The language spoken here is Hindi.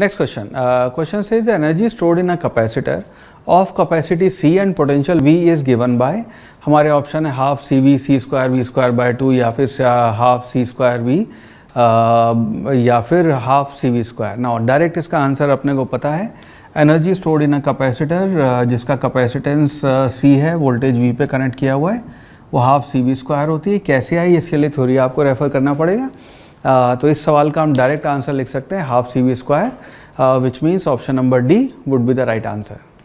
नेक्स्ट क्वेश्चन क्वेश्चन से is energy stored in a a of of C and potential V is given by हमारे ऑप्शन है half C V C square V square by two या फिर हाफ सी स्क्वायर वी या फिर हाफ सी वी स्क्वायर ना डायरेक्ट इसका आंसर अपने को पता है energy stored in a capacitor जिसका कैपेसिटेंस सी uh, है वोल्टेज वी पे कनेक्ट किया हुआ है वो हाफ सी वी स्क्वायर होती है कैसे आई इसके लिए थ्योरी आपको रेफर करना पड़ेगा तो इस सवाल का हम डायरेक्ट आंसर लिख सकते हैं half C V square which means option number D would be the right answer